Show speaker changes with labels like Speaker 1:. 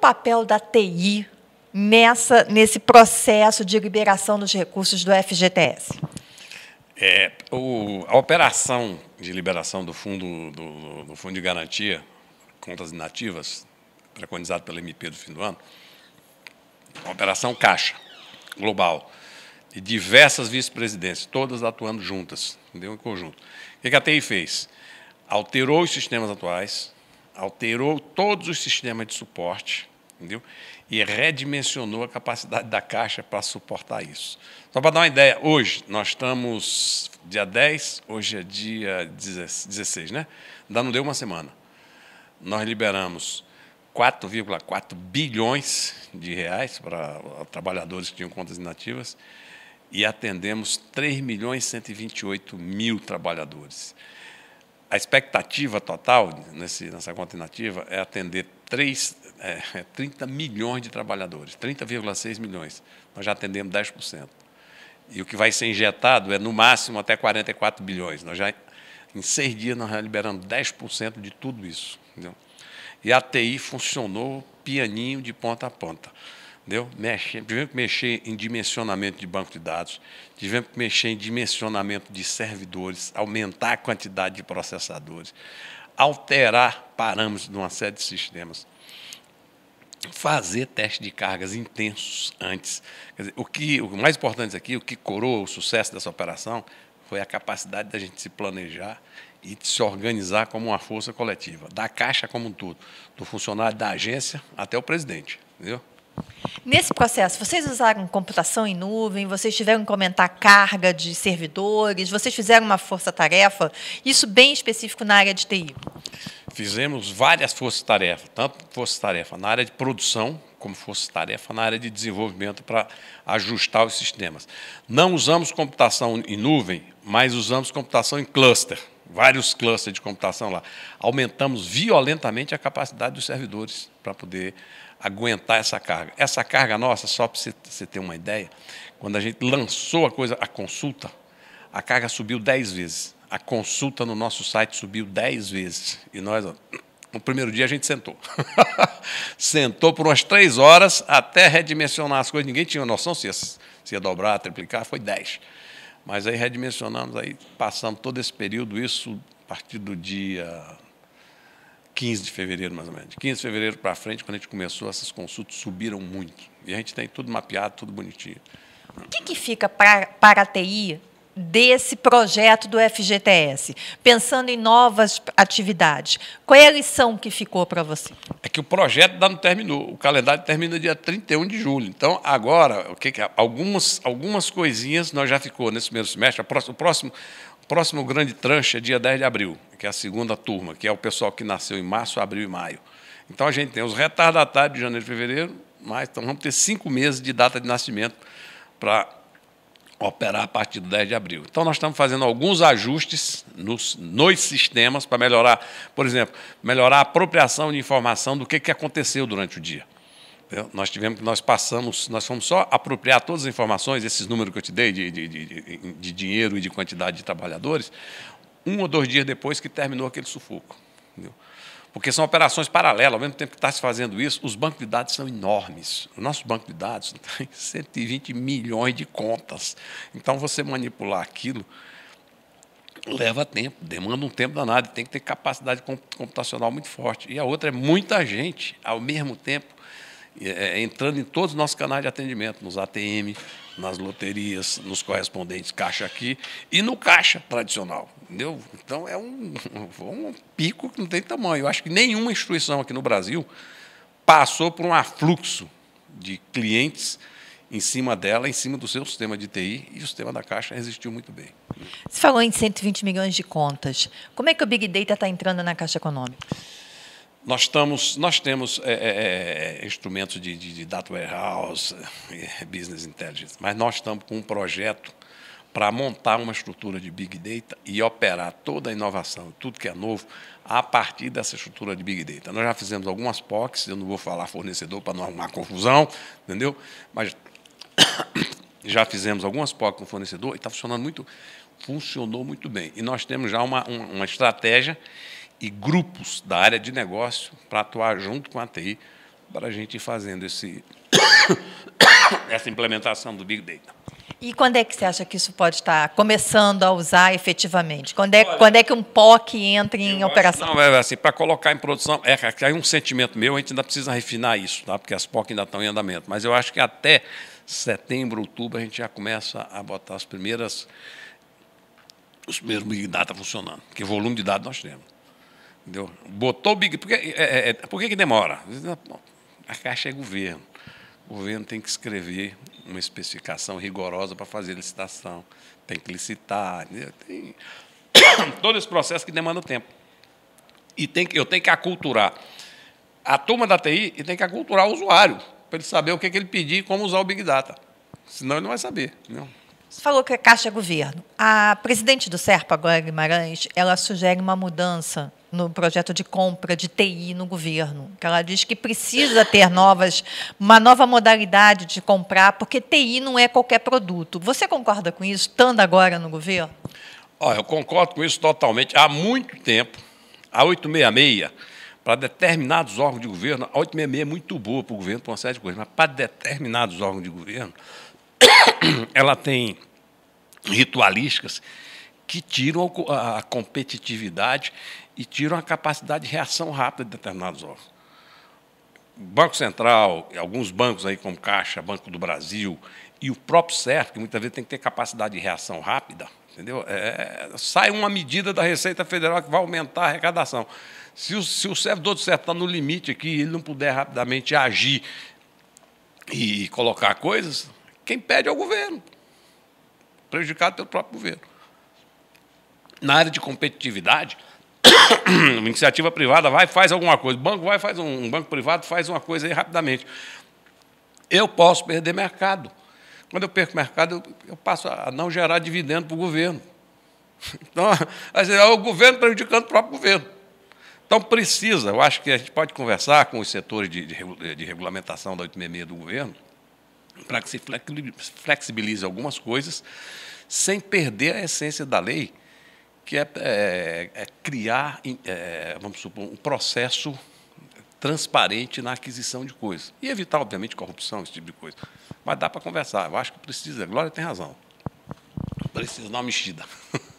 Speaker 1: papel da TI nessa, nesse processo de liberação dos recursos do FGTS?
Speaker 2: É, o, a operação de liberação do fundo, do, do fundo de garantia, contas inativas, preconizado pela MP do fim do ano, é uma operação Caixa, global, de diversas vice-presidências, todas atuando juntas, entendeu? em conjunto. O que a TI fez? Alterou os sistemas atuais, alterou todos os sistemas de suporte, entendeu? E redimensionou a capacidade da caixa para suportar isso. Só para dar uma ideia, hoje nós estamos dia 10, hoje é dia 16, né? Ainda não deu uma semana. Nós liberamos 4,4 bilhões de reais para trabalhadores que tinham contas inativas e atendemos 3 milhões e 128 mil trabalhadores a expectativa total nesse, nessa conta inativa é atender 3, é, 30 é milhões de trabalhadores, 30,6 milhões. Nós já atendemos 10%. E o que vai ser injetado é, no máximo, até 44 bilhões. Nós já, em seis dias, nós já liberamos 10% de tudo isso. Entendeu? E a TI funcionou pianinho de ponta a ponta. Entendeu? Mexe, tivemos que mexer em dimensionamento de banco de dados, tivemos que mexer em dimensionamento de servidores, aumentar a quantidade de processadores, alterar parâmetros de uma série de sistemas, fazer teste de cargas intensos antes. Dizer, o, que, o mais importante aqui, o que coroa o sucesso dessa operação, foi a capacidade da gente se planejar e de se organizar como uma força coletiva, da Caixa como um todo, do funcionário da agência até o presidente. Entendeu?
Speaker 1: Nesse processo, vocês usaram computação em nuvem, vocês tiveram que comentar carga de servidores, vocês fizeram uma força-tarefa, isso bem específico na área de TI.
Speaker 2: Fizemos várias forças-tarefa, tanto força-tarefa na área de produção, como força-tarefa na área de desenvolvimento para ajustar os sistemas. Não usamos computação em nuvem, mas usamos computação em cluster vários clusters de computação lá. Aumentamos violentamente a capacidade dos servidores para poder aguentar essa carga. Essa carga nossa, só para você ter uma ideia, quando a gente lançou a coisa, a consulta, a carga subiu 10 vezes. A consulta no nosso site subiu 10 vezes. E nós, no primeiro dia, a gente sentou. sentou por umas três horas até redimensionar as coisas. Ninguém tinha noção se ia, se ia dobrar, triplicar, foi 10. Mas aí redimensionamos, aí passamos todo esse período, isso a partir do dia 15 de fevereiro, mais ou menos. De 15 de fevereiro para frente, quando a gente começou, essas consultas subiram muito. E a gente tem tudo mapeado, tudo bonitinho. O
Speaker 1: que, que fica para, para a TI desse projeto do FGTS, pensando em novas atividades. Qual é a lição que ficou para você?
Speaker 2: É que o projeto ainda não terminou. O calendário termina dia 31 de julho. Então, agora, o que, que é? algumas, algumas coisinhas nós já ficou nesse primeiro semestre. O próximo, o próximo grande tranche é dia 10 de abril, que é a segunda turma, que é o pessoal que nasceu em março, abril e maio. Então, a gente tem os retardatários de janeiro e fevereiro, mas então, vamos ter cinco meses de data de nascimento para operar a partir do 10 de abril. Então, nós estamos fazendo alguns ajustes nos, nos sistemas para melhorar, por exemplo, melhorar a apropriação de informação do que, que aconteceu durante o dia. Nós tivemos que nós passamos, nós fomos só apropriar todas as informações, esses números que eu te dei de, de, de, de dinheiro e de quantidade de trabalhadores, um ou dois dias depois que terminou aquele sufoco. Entendeu? porque são operações paralelas. Ao mesmo tempo que está se fazendo isso, os bancos de dados são enormes. O nosso banco de dados tem 120 milhões de contas. Então, você manipular aquilo leva tempo, demanda um tempo danado, tem que ter capacidade computacional muito forte. E a outra é muita gente ao mesmo tempo é, é, entrando em todos os nossos canais de atendimento, nos ATM, nas loterias, nos correspondentes caixa aqui e no caixa tradicional. Entendeu? Então é um, um pico que não tem tamanho. Eu acho que nenhuma instituição aqui no Brasil passou por um afluxo de clientes em cima dela, em cima do seu sistema de TI, e o sistema da Caixa resistiu muito bem.
Speaker 1: Você falou em 120 milhões de contas. Como é que o Big Data está entrando na Caixa Econômica?
Speaker 2: Nós, estamos, nós temos é é, é, é, instrumentos de, de, de, data warehouse, é, business intelligence, mas nós estamos com um projeto para montar uma estrutura de Big Data e operar toda a inovação, tudo que é novo, a partir dessa estrutura de Big Data. Nós já fizemos algumas POCs, eu não vou falar fornecedor para não arrumar confusão, entendeu? Mas já fizemos algumas POCs com fornecedor e está funcionando muito, funcionou muito bem. E nós temos já uma, uma, uma estratégia e grupos da área de negócio para atuar junto com a TI para a gente ir fazendo esse, essa implementação do Big Data.
Speaker 1: E quando é que você acha que isso pode estar começando a usar efetivamente? Quando é, Olha, quando é que um POC entra em operação? não,
Speaker 2: é assim, para colocar em produção, é, é um sentimento meu, a gente ainda precisa refinar isso, tá? porque as POC ainda estão em andamento. Mas eu acho que até setembro, outubro, a gente já começa a botar as primeiras os primeiros Big Data funcionando, porque volume de dados nós temos. Entendeu? Botou o Big. Por que, é, é, é, por que, que demora? A Caixa é governo. O governo tem que escrever uma especificação rigorosa para fazer licitação. Tem que licitar. Entendeu? Tem todo esse processo que demanda tempo. E tem, eu tenho que aculturar a turma da TI e tem que aculturar o usuário, para ele saber o que, é que ele pedir e como usar o Big Data. Senão ele não vai saber. Entendeu?
Speaker 1: Você falou que a Caixa é governo. A presidente do SERPA, agora Guimarães, ela sugere uma mudança no projeto de compra de TI no governo, que ela diz que precisa ter novas, uma nova modalidade de comprar, porque TI não é qualquer produto. Você concorda com isso, estando agora no governo?
Speaker 2: Olha, eu concordo com isso totalmente. Há muito tempo, a 866, para determinados órgãos de governo, a 866 é muito boa para o governo, para uma série de coisas, mas para determinados órgãos de governo, ela tem ritualísticas que tiram a competitividade e tiram a capacidade de reação rápida de determinados órgãos. Banco Central, alguns bancos aí como Caixa, Banco do Brasil e o próprio CERF, que muitas vezes tem que ter capacidade de reação rápida, entendeu? É, sai uma medida da Receita Federal que vai aumentar a arrecadação. Se o, se o servidor do CERF está no limite aqui e ele não puder rapidamente agir e colocar coisas, quem pede é o governo, prejudicado pelo próprio governo. Na área de competitividade, uma iniciativa privada vai faz alguma coisa, o banco vai faz um, um banco privado faz uma coisa aí rapidamente. Eu posso perder mercado. Quando eu perco mercado, eu, eu passo a não gerar dividendo para o governo. Então, é o governo prejudicando o próprio governo. Então, precisa, eu acho que a gente pode conversar com os setores de, de, de regulamentação da 866 do governo, para que se flexibilize algumas coisas, sem perder a essência da lei, que é, é, é criar, é, vamos supor, um processo transparente na aquisição de coisas. E evitar, obviamente, corrupção, esse tipo de coisa. Mas dá para conversar. Eu acho que precisa. Glória tem razão. Precisa dar uma mexida.